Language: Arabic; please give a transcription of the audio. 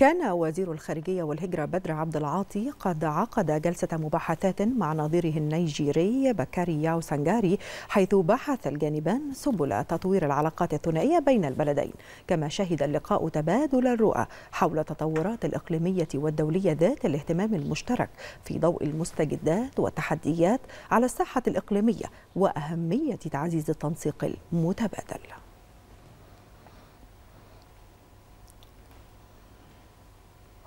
كان وزير الخارجية والهجرة بدر عبد العاطي قد عقد جلسة مباحثات مع نظيره النيجيري بكاري ياو سانجاري حيث بحث الجانبان سبل تطوير العلاقات الثنائية بين البلدين كما شهد اللقاء تبادل الرؤى حول التطورات الإقليمية والدولية ذات الاهتمام المشترك في ضوء المستجدات والتحديات على الساحة الإقليمية وأهمية تعزيز التنسيق المتبادل